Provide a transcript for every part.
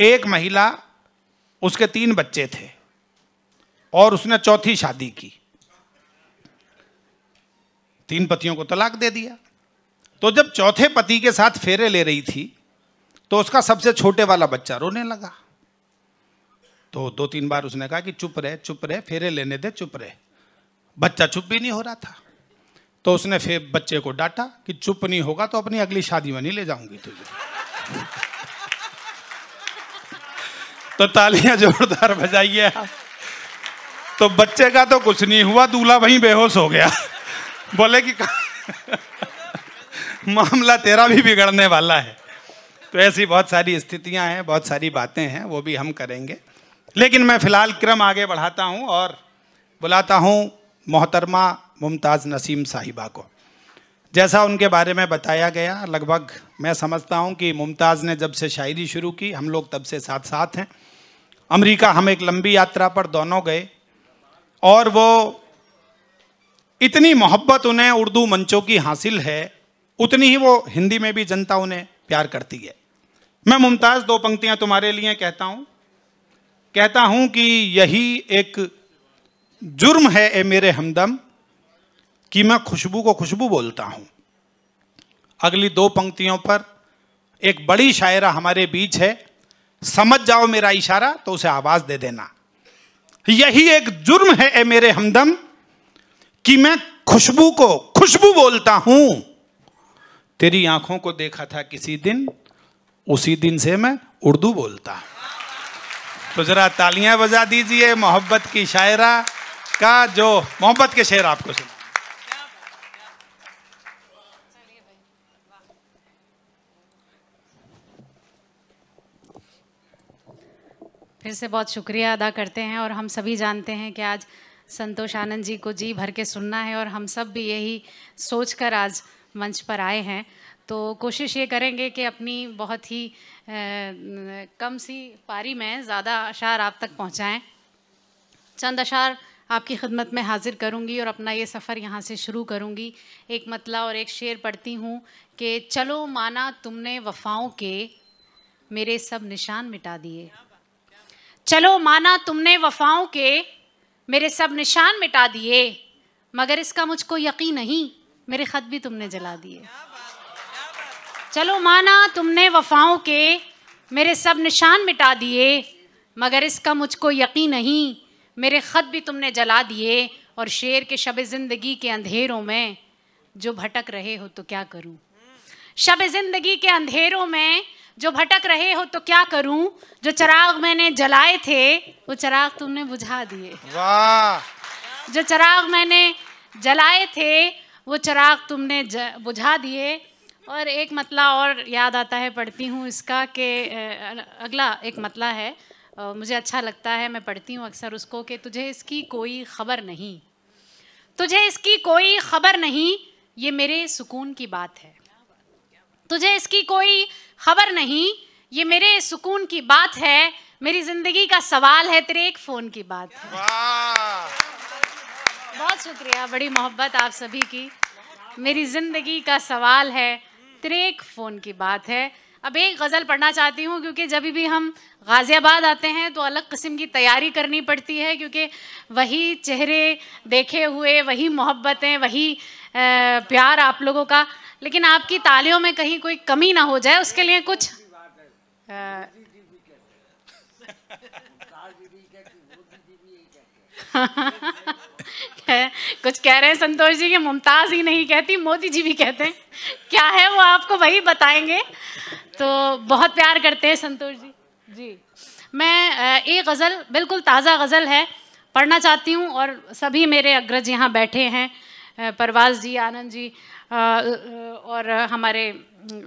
एक महिला उसके तीन बच्चे थे और उसने चौथी शादी की तीन पतियों को तलाक दे दिया तो जब चौथे पति के साथ फेरे ले रही थी तो उसका सबसे छोटे वाला बच्चा रोने लगा तो दो तीन बार उसने कहा कि चुप रहे चुप रहे फेरे लेने दे चुप रहे बच्चा चुप भी नहीं हो रहा था तो उसने फिर बच्चे को डांटा कि चुप नहीं होगा तो अपनी अगली शादी में नहीं ले जाऊंगी तुझे तो तालियां जोरदार बजाइए आप तो बच्चे का तो कुछ नहीं हुआ दूल्हा वहीं बेहोश हो गया बोले कि मामला तेरा भी बिगड़ने वाला है तो ऐसी बहुत सारी स्थितियां हैं बहुत सारी बातें हैं वो भी हम करेंगे लेकिन मैं फ़िलहाल क्रम आगे बढ़ाता हूं और बुलाता हूं मोहतरमा मुमताज़ नसीम साहिबा को जैसा उनके बारे में बताया गया लगभग मैं समझता हूं कि मुमताज़ ने जब से शायरी शुरू की हम लोग तब से साथ साथ हैं अमेरिका हम एक लंबी यात्रा पर दोनों गए और वो इतनी मोहब्बत उन्हें उर्दू मंचों की हासिल है उतनी ही वो हिंदी में भी जनता उन्हें प्यार करती है मैं मुमताज़ दो पंक्तियां तुम्हारे लिए कहता हूं कहता हूं कि यही एक जुर्म है ए मेरे हमदम कि मैं खुशबू को खुशबू बोलता हूं अगली दो पंक्तियों पर एक बड़ी शायरा हमारे बीच है समझ जाओ मेरा इशारा तो उसे आवाज दे देना यही एक जुर्म है ए मेरे हमदम कि मैं खुशबू को खुशबू बोलता हूं तेरी आंखों को देखा था किसी दिन उसी दिन से मैं उर्दू बोलता तो जरा तालियां बजा दीजिए मोहब्बत की शायरा का जो मोहब्बत के शेर आपको सुना फिर से बहुत शुक्रिया अदा करते हैं और हम सभी जानते हैं कि आज संतोष आनंद जी को जी भर के सुनना है और हम सब भी यही सोच कर आज मंच पर आए हैं तो कोशिश ये करेंगे कि अपनी बहुत ही आ, कम सी पारी में ज़्यादा अशार आप तक पहुँचाएँ चंद अशार आपकी खिदमत में हाजिर करूँगी और अपना ये सफ़र यहाँ से शुरू करूँगी एक मतला और एक शेर पढ़ती हूँ कि चलो माना तुमने वफाओं के मेरे सब निशान मिटा दिए चलो माना तुमने वफाओं के मेरे सब निशान मिटा दिए मगर इसका मुझको यकीन नहीं मेरे ख़त भी तुमने जला दिए चलो माना तुमने वफाओं के मेरे सब निशान मिटा दिए मगर इसका मुझको यकीन नहीं मेरे ख़त भी तुमने जला दिए और शेर के शब ज़िंदगी के अंधेरों में जो भटक रहे हो तो क्या करूं शब ज़िंदगी के अंधेरों में जो भटक रहे हो तो क्या करूं जो चराग मैंने जलाए थे वो चराग तुमने बुझा दिए वाह जो चराग मैंने जलाए थे वो चराग तुमने बुझा दिए और एक मतला और याद आता है पढ़ती हूँ इसका कि अगला एक मतला है मुझे अच्छा लगता है मैं पढ़ती हूँ अक्सर उसको कि तुझे इसकी कोई ख़बर नहीं तुझे इसकी कोई ख़बर नहीं ये मेरे सुकून की बात है तुझे इसकी कोई खबर नहीं ये मेरे सुकून की बात है मेरी जिंदगी का सवाल है तेरे एक फोन की बात है बहुत शुक्रिया बड़ी मोहब्बत आप सभी की मेरी जिंदगी का सवाल है तेरे एक फोन की बात है अब एक गज़ल पढ़ना चाहती हूँ क्योंकि जब भी हम गाज़ियाबाद आते हैं तो अलग किस्म की तैयारी करनी पड़ती है क्योंकि वही चेहरे देखे हुए वही मोहब्बतें वही प्यार आप लोगों का लेकिन आपकी तालियों में कहीं कोई कमी ना हो जाए उसके लिए कुछ कुछ कह रहे हैं संतोष जी कि मुमताज ही नहीं कहती मोदी जी भी कहते हैं क्या है वो आपको वही बताएंगे तो बहुत प्यार करते हैं संतोष जी जी मैं एक गज़ल बिल्कुल ताज़ा गज़ल है पढ़ना चाहती हूँ और सभी मेरे अग्रज यहाँ बैठे हैं परवाज जी आनंद जी और हमारे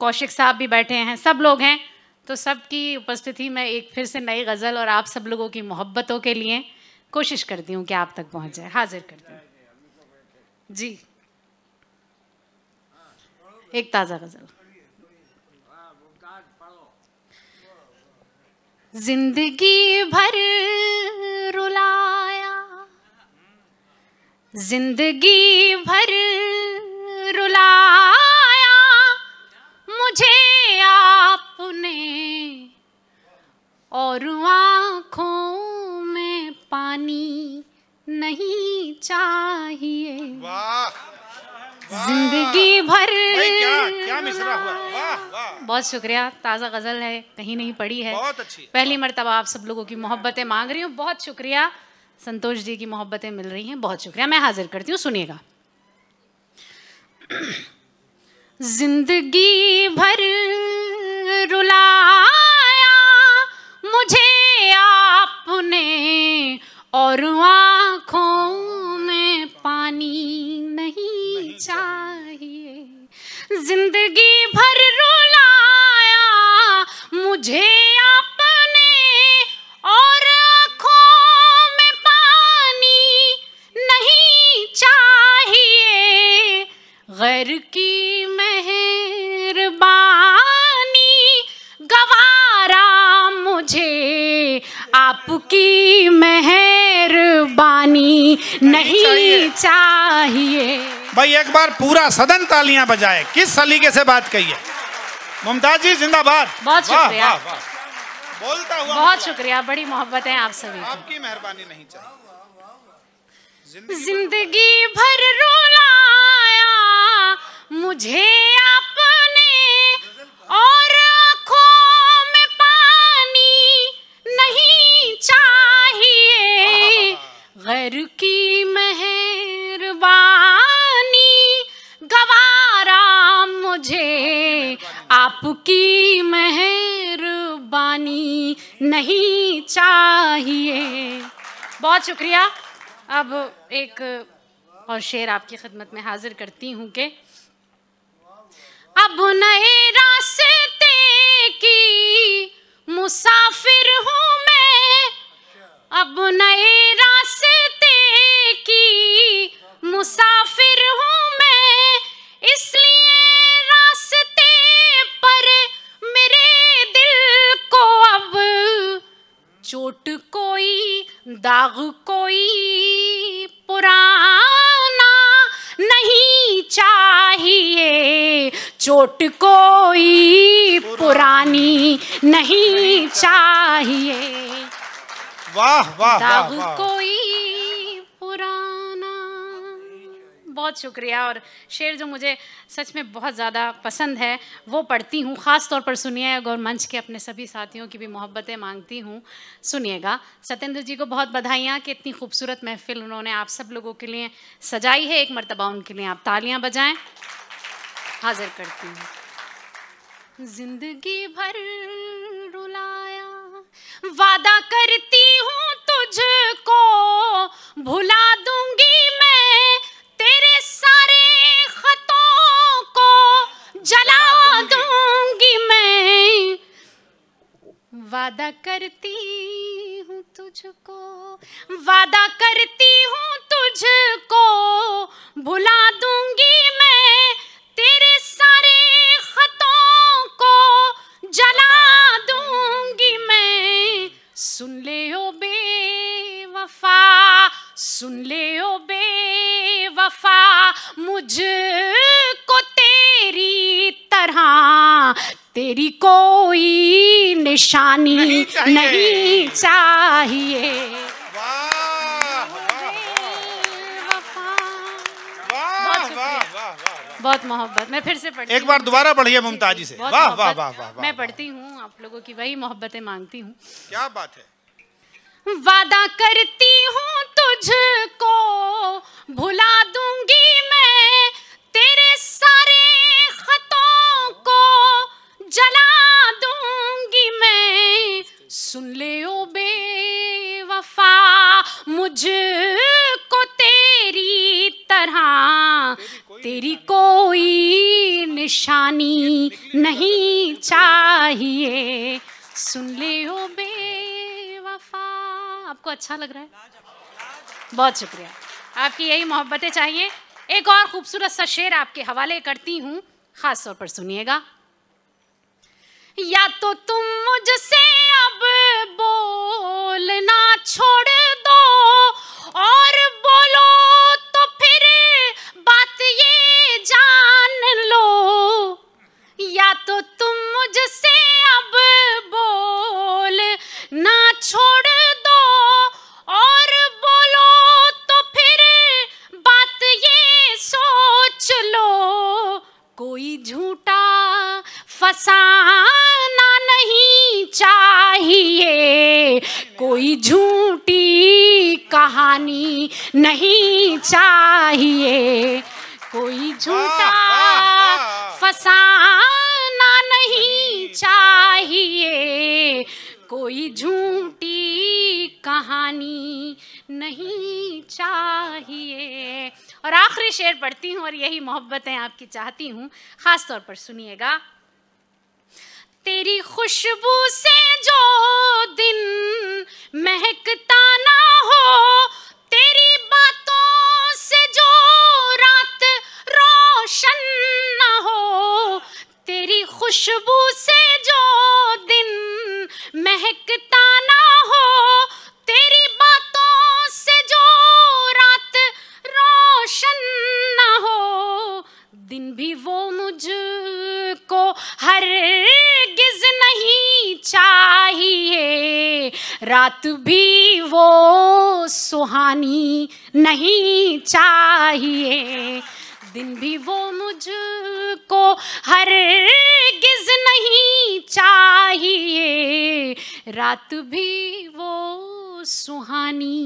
कौशिक साहब भी बैठे हैं सब लोग हैं तो सबकी उपस्थिति में एक फिर से नई गज़ल और आप सब लोगों की मोहब्बतों के लिए कोशिश करती हूँ कि आप तक पहुँच जाए हाजिर करती हूँ जी एक ताज़ा गज़ल जिंदगी भर रुलाया जिंदगी भर रुलाया मुझे आपने और आँखों पानी नहीं चाहिए जिंदगी भर क्या, क्या हुआ वाह वाह बहुत शुक्रिया ताज़ा गज़ल है कहीं नहीं पड़ी है बहुत अच्छी पहली मरतबा आप सब लोगों की मोहब्बतें मांग रही हूँ बहुत शुक्रिया संतोष जी की मोहब्बतें मिल रही हैं बहुत शुक्रिया मैं हाजिर करती हूँ सुनिएगा जिंदगी भर रुला गर की मेहरबानी गवारा मुझे आपकी मेहरबानी नहीं चाहिए, भाई एक बार पूरा सदन तालियां बजाए किस सलीके से बात कही है मुमताज जी जिंदाबाद बहुत शुक्रिया बोलता हुआ बहुत शुक्रिया बड़ी मोहब्बत है आप सभी आपकी मेहरबानी नहीं चाहिए जिंदगी भर रोला मुझे अपने और आँखों में पानी नहीं चाहिए घर की मेहरबानी गवारा मुझे आपकी मेहरबानी नहीं चाहिए बहुत शुक्रिया अब एक और शेर आपकी खिदमत में हाजिर करती हूँ कि अब नए रास्ते की मुसाफिर हूँ मैं अब नए रास्ते की नहीं चाहिए वाह वाह वाह, वाह। कोई पुराना बहुत शुक्रिया और शेर जो मुझे सच में बहुत ज़्यादा पसंद है वो पढ़ती हूँ ख़ास तौर पर सुनिएगा और मंच के अपने सभी साथियों की भी मोहब्बतें मांगती हूँ सुनिएगा सत्येंद्र जी को बहुत बधाइयाँ कि इतनी खूबसूरत महफिल उन्होंने आप सब लोगों के लिए सजाई है एक मरतबा उनके लिए आप तालियाँ बजाएँ हाजिर करती हूँ जिंदगी भर वादा करती हूँ तुझको भुला दूंगी मैं तेरे सारे खतों को जला दूंगी मैं वादा करती हूँ तुझको वादा कर कोई निशानी नहीं चाहिए, नहीं चाहिए। बहुत मोहब्बत मैं फिर से पढ़ती एक बार दोबारा पढ़िए मुमताजी से वाह वाह वाह वाह मैं पढ़ती हूँ आप लोगों की वही मोहब्बतें मांगती हूँ क्या बात है वादा करती हूँ तुझको भुला दूंगी मैं आपको अच्छा लग रहा है बहुत शुक्रिया आपकी यही मोहब्बतें चाहिए एक और खूबसूरत सा शेर आपके हवाले करती हूँ खास तौर पर सुनिएगा या तो तुम मुझसे अब बोलना छोड़ दो और बोलो नहीं चाहिए कोई हाँ, झूठा हाँ, हाँ, फसाना नहीं चाहिए कोई झूठी कहानी नहीं चाहिए और आखिरी शेर पढ़ती हूँ और यही मोहब्बतें आपकी चाहती हूँ ख़ास तौर पर सुनिएगा तेरी खुशबू से जो दिन भी वो मुझको हर गिज नहीं चाहिए रात भी वो सुहानी नहीं चाहिए दिन भी वो मुझको हर गिज नहीं चाहिए रात भी वो सुहानी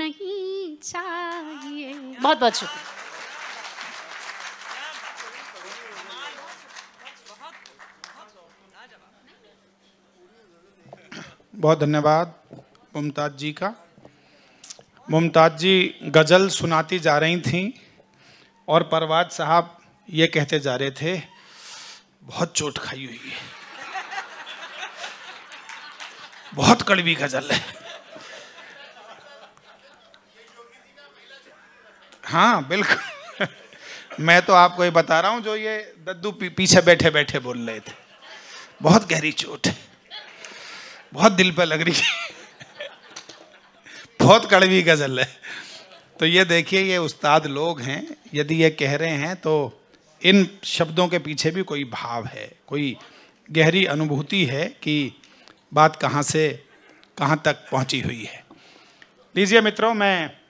नहीं चाहिए बहुत बहुत शुक्रिया बहुत धन्यवाद मुमताज जी का मुमताज जी गज़ल सुनाती जा रही थी और परवाज साहब ये कहते जा रहे थे बहुत चोट खाई हुई है बहुत कड़वी गज़ल है हाँ बिल्कुल मैं तो आपको ये बता रहा हूँ जो ये दद्दू पीछे बैठे बैठे बोल रहे थे बहुत गहरी चोट है बहुत दिल पर लग रही है बहुत कड़वी गज़ल है तो ये देखिए ये उस्ताद लोग हैं यदि ये कह रहे हैं तो इन शब्दों के पीछे भी कोई भाव है कोई गहरी अनुभूति है कि बात कहाँ से कहाँ तक पहुँची हुई है लीजिए मित्रों मैं